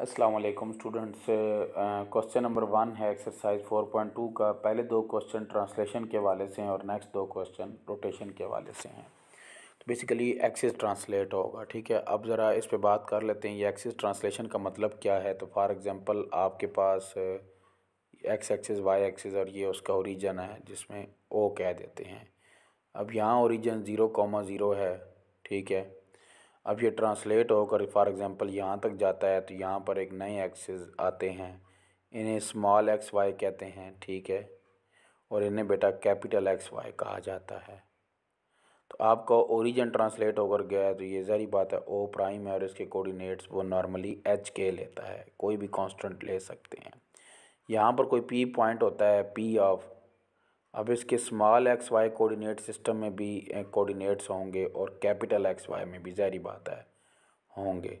Aslam students question number one है exercise four point two का पहले दो क्वेश्चन ट्रांसलेशन के वाले से हैं और नेक्स्ट दो क्वेश्चन रोटेशन के वाले से हैं तो बेसिकली एक्सिस ट्रांसलेट होगा ठीक है अब ज़रा इस पे बात कर लेते हैं ये एक्सिस ट्रांसलेशन का मतलब क्या है तो फॉर एग्ज़ाम्पल आपके पास एक्स एक्सिस वाई एक्सिस और ये उसका औरिजन है जिसमें ओ कह देते हैं अब यहाँ औरिजन ज़ीरो कॉमा ज़ीरो है ठीक है अब ये ट्रांसलेट होकर फॉर एग्ज़ाम्पल यहाँ तक जाता है तो यहाँ पर एक नए एक्सेस आते हैं इन्हें स्मॉल एक्स वाई कहते हैं ठीक है और इन्हें बेटा कैपिटल एक्स वाई कहा जाता है तो आपका ओरिजिन ट्रांसलेट होकर गया है तो ये जारी बात है ओ प्राइम है और इसके कोऑर्डिनेट्स वो नॉर्मली एच के लेता है कोई भी कांस्टेंट ले सकते हैं यहाँ पर कोई पी पॉइंट होता है पी ऑफ अब इसके small X Y coordinate system में भी कोऑर्डिनेट्स eh, होंगे और कैपिटल एक्स वाई में भी जहरी बात है होंगे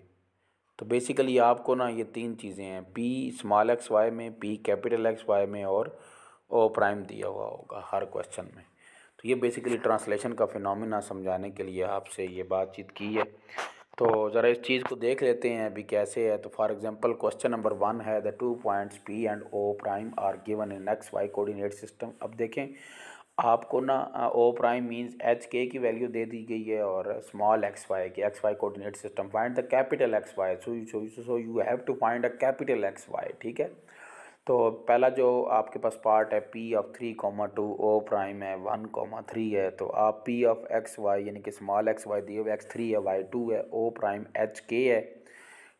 तो बेसिकली आपको ना ये तीन चीज़ें हैं पी स्मॉल एक्स वाई में पी कैपिटल एक्स वाई में और ओ प्राइम दिया हुआ होगा हर क्वेश्चन में तो ये बेसिकली ट्रांसलेशन का फिनोमिना समझाने के लिए आपसे ये बातचीत की है तो ज़रा इस चीज़ को देख लेते हैं अभी कैसे है तो for example question number one है the two points P and O prime are given in X Y coordinate system अब देखें आपको ना ओ प्राइम मींस एच के की वैल्यू दे दी गई है और स्मॉल एक्स वाई की X Y coordinate system find the capital X Y so you so you have to find a capital X Y ठीक है तो पहला जो आपके पास पार्ट है P of three comma two O prime है वन कॉमा थ्री है तो आप पी ऑफ एक्स वाई यानी कि स्मॉल एक्स वाई दिए हुए एक्स थ्री है वाई टू है ओ प्राइम एच के है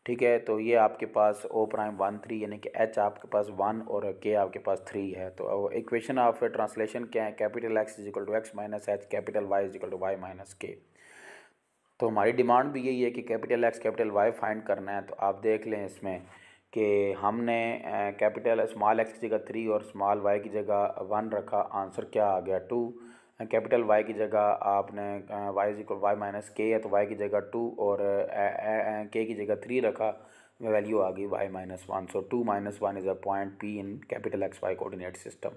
ठीक है तो ये आपके पास ओ प्राइम वन थ्री यानी कि एच आपके पास वन और के आपके पास थ्री है तो इक्वेशन ऑफ ट्रांसलेशन क्या है capital X is equal to X minus H capital Y equal to Y minus K तो हमारी डिमांड भी यही है कि capital X capital Y find करना है तो आप देख लें इसमें कि हमने कैपिटल स्मॉल एक्स की जगह थ्री और स्मॉल वाई की जगह वन रखा आंसर क्या आ गया टू कैपिटल वाई की जगह आपने Y equal Y minus K है तो वाई की जगह टू और के की जगह थ्री रखा वैल्यू आ गई Y minus one so two minus one is a point P in capital X Y coordinate system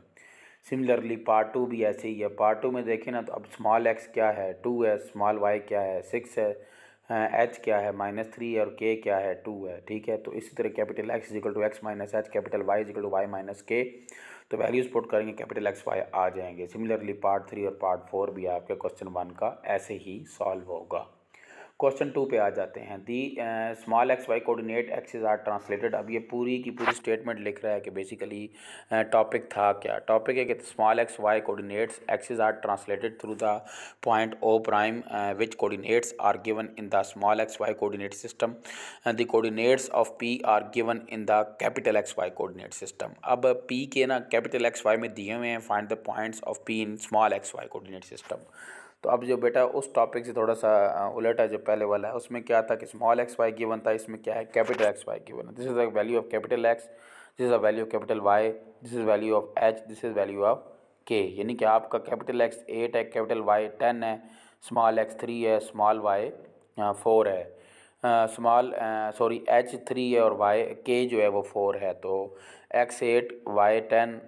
similarly part two भी ऐसे ही है पार्ट टू में देखें ना तो अब स्मॉल एक्स क्या है टू है स्मॉल वाई क्या है सिक्स है एच क्या है माइनस थ्री और के क्या है टू है ठीक है तो इसी तरह capital X is equal to X minus H capital Y equal to Y minus K तो वैल्यूज पुट करेंगे कैपिटल एक्स वाई आ जाएंगे सिमिलरली पार्ट थ्री और पार्ट फोर भी आपके क्वेश्चन वन का ऐसे ही सॉल्व होगा क्वेश्चन टू पे आ जाते हैं the small X Y coordinate is are translated अब ये पूरी की पूरी स्टेटमेंट लिख रहा है कि बेसिकली टॉपिक uh, था क्या टॉपिक है कि small X Y coordinates is are translated through the point O prime which coordinates are given in the small X Y coordinate system the coordinates of P are given in the capital X Y coordinate system अब P के ना capital X Y में दिए हुए हैं find the points of P in small X Y coordinate system तो अब जो बेटा उस टॉपिक से थोड़ा सा उलटा जो पहले वाला है उसमें क्या था कि स्मॉल एक्स वाई गिवन था इसमें क्या है कैपिटल एक्स वाई गिवन है this is the value of capital X this is the value of capital Y this is value of H this is value of K यानी कि आपका capital X eight है capital Y ten है small X three है small Y four है small sorry H three है और Y के जो है वो फोर है तो X eight Y ten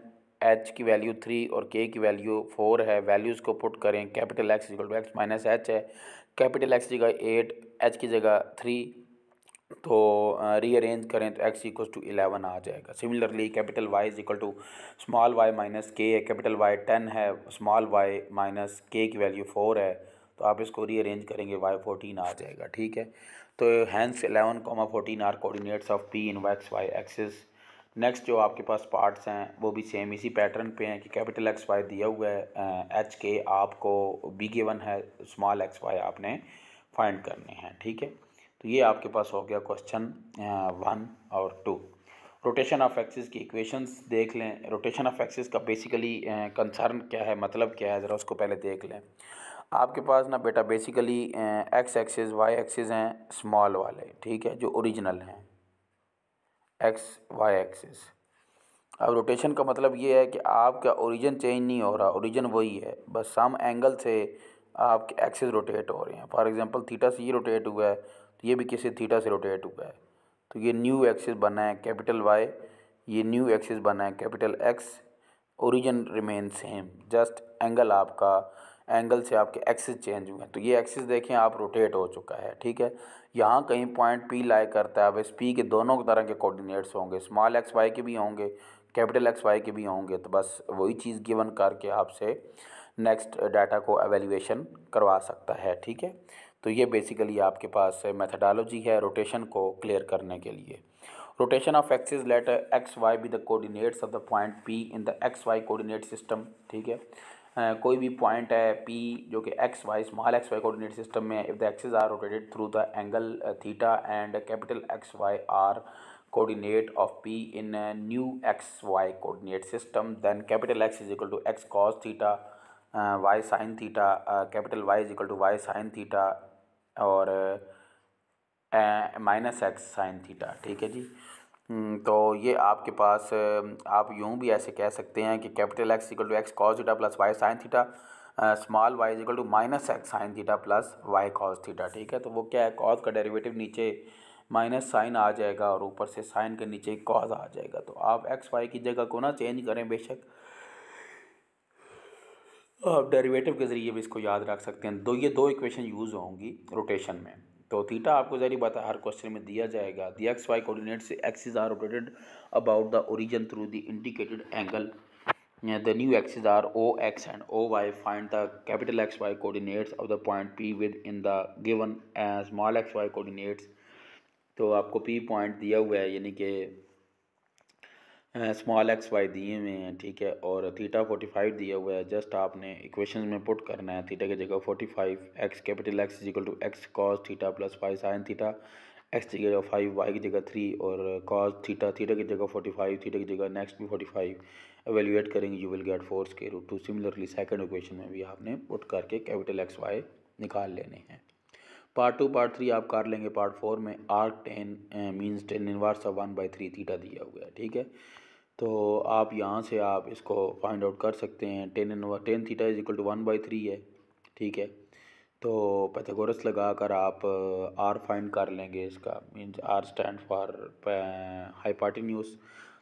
H की वैल्यू थ्री और के की वैल्यू फोर है वैल्यूज़ को पुट करें capital X equal to X minus H है कैपिटल एक्स जगह एट एच की जगह थ्री तो रीअरेंज करें तो एक्स इक्व टू इलेवन आ जाएगा similarly capital Y is equal to small Y minus K है कैपिटल वाई टेन है स्मॉल वाई माइनस के की वैल्यू फोर है तो आप इसको रीअरेंज करेंगे वाई फोर्टीन आ जाएगा ठीक है तो hence eleven comma fourteen are coordinates of P in X Y axis next जो आपके पास पार्ट्स हैं वो भी सेम इसी पैटर्न पे हैं कि कैपिटल एक्स वाई दिया हुआ है एच के आपको बी गिवन है स्मॉल एक्स वाई आपने फाइंड करने हैं ठीक है तो ये आपके पास हो गया क्वेश्चन वन और टू रोटेशन ऑफ एक्सिस की इक्वेशंस देख लें रोटेशन ऑफ एक्सिस का बेसिकली कंसर्न क्या है मतलब क्या है ज़रा उसको पहले देख लें आपके पास ना बेटा basically X axis Y axis हैं स्मॉल वाले ठीक है जो ओरिजिनल हैं एक्स वाई एक्सिस अब रोटेशन का मतलब ये है कि आपका ओरिजिन चेंज नहीं हो रहा ओरिजिन वही है बस सम एंगल से आपके एक्सिस रोटेट हो रहे हैं फॉर एग्जांपल थीटा से ये रोटेट हुआ है तो ये भी किसी थीटा से रोटेट हुआ है तो ये न्यू एक्सिस बना है कैपिटल वाई ये न्यू एक्सिस बना है capital X origin remain same just angle आपका एंगल से आपके एक्सिस चेंज हुए हैं तो ये एक्सिस देखें आप रोटेट हो चुका है ठीक है यहाँ कहीं पॉइंट पी लाई करता है अब इस पी के दोनों तरह के कोऑर्डिनेट्स होंगे स्मॉल एक्स वाई के भी होंगे कैपिटल एक्स वाई के भी होंगे तो बस वही चीज़ गिवन करके आपसे नेक्स्ट डाटा को एवेल्यूएशन करवा सकता है ठीक है तो ये बेसिकली आपके पास मैथडोलॉजी है रोटेशन को क्लियर करने के लिए rotation of axis let X Y be the coordinates of the point P in the X Y coordinate system ठीक है कोई भी पॉइंट है पी जो कि X Y small X Y coordinate system में if the axes are rotated through the angle theta and capital X Y are coordinate of P in new X Y coordinate system then capital X is equal to X cos theta Y sine theta capital Y is equal to Y sine theta और minus X sine theta ठीक है जी हम्म, तो ये आपके पास आप यूँ भी ऐसे कह सकते हैं कि capital X equal to X cos theta plus Y sine theta small Y is equal to minus X sine theta plus Y cos theta ठीक है तो वो क्या है कॉस का डेरिवेटिव नीचे माइनस साइन आ जाएगा और ऊपर से साइन के नीचे कॉज आ जाएगा तो आप एक्स वाई की जगह को ना चेंज करें बेशक आप डेरिवेटिव के ज़रिए भी इसको याद रख सकते हैं दो ये दो इक्वेशन यूज़ होंगी रोटेशन में तो थीटा आपको जरिए बात हर क्वेश्चन में दिया जाएगा दी एक्स वाई कोऑर्डिनेट से axis are rotated about the origin through the indicated angle the new axis are O X and O Y find the capital X Y coordinates of the point P within the given small X Y coordinates तो आपको P point दिया हुआ है यानी कि small X Y दिए हुए हैं ठीक है और थीटा फोर्टी फाइव दिया हुआ है जस्ट आपने इक्वेशन में पुट करना है थीटा की जगह forty five X capital X is equal to X cos theta plus five sine theta X की जगह फाइव वाई की जगह थ्री और कॉस थीटा थीटा की जगह फोर्टी फाइव थीटा की जगह नेक्स्ट भी फोर्टी फाइव एवेल्यूएट करेंगे यू विल गेट फोर्स के root two similarly second equation में भी आपने पुट करके कैपिटल एक्स वाई निकाल लेने हैं पार्ट टू पार्ट थ्री आप कर लेंगे पार्ट फोर में arc tan means tan inverse of one by three theta दिया हुआ है ठीक है तो आप यहाँ से आप इसको फाइंड आउट कर सकते हैं tan in tan theta is equal to one by three है ठीक है तो पैथागोरस लगा कर आप आर फाइंड कर लेंगे इसका means R stand for hypotenuse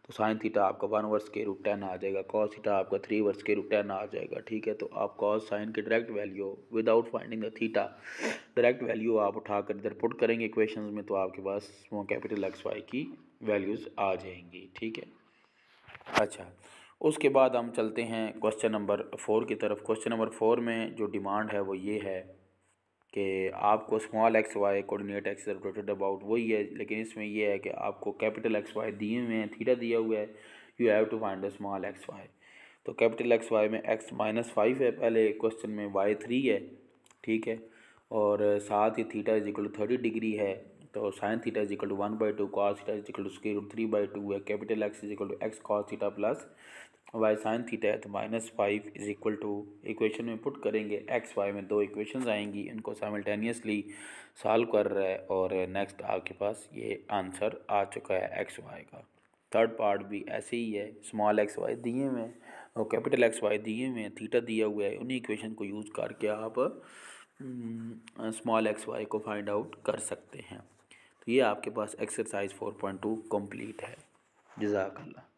तो साइन थीटा आपका वन वर्स के रूट टेन आ जाएगा कॉस थीटा आपका थ्री वर्स के रूट टेन आ जाएगा ठीक है तो आप कॉस साइन के direct value without finding the theta direct value आप उठा कर इधर पुट करेंगे इक्वेशंस में तो आपके पास वो कैपिटल एक्स वाई की वैल्यूज़ आ जाएंगी ठीक है अच्छा उसके बाद हम चलते हैं क्वेश्चन नंबर फोर की तरफ क्वेश्चन नंबर फोर में जो डिमांड है वो ये है कि आपको small X Y coordinate X rotated about वही है लेकिन इसमें ये है कि आपको कैपिटल एक्स वाई दिए हुए हैं थीटा दिया हुआ है you have to find the small X Y तो कैपिटल एक्स वाई में एक्स माइनस फाइव है पहले क्वेश्चन में वाई थ्री है ठीक है और साथ ही theta is equal to thirty degree है तो sine theta is equal to one by two cos theta is equal to square root three by two है capital X is equal to X cos theta plus Y sine theta है तो minus five is equal to equation में put करेंगे X Y में दो equation आएंगी इनको simultaneously solve कर रहा है और नेक्स्ट आपके पास ये आंसर आ चुका है एक्स वाई का थर्ड पार्ट भी ऐसे ही है स्मॉल एक्स वाई दिए हुए हैं और कैपिटल एक्स वाई दिए हुए हैं थीटा दिया हुआ है उन्हीं इक्वेशन को यूज़ करके आप स्मॉल एक्स वाई को फाइंड आउट कर सकते हैं तो ये आपके पास एक्सरसाइज 4.2 कंप्लीट है जजाकल्ला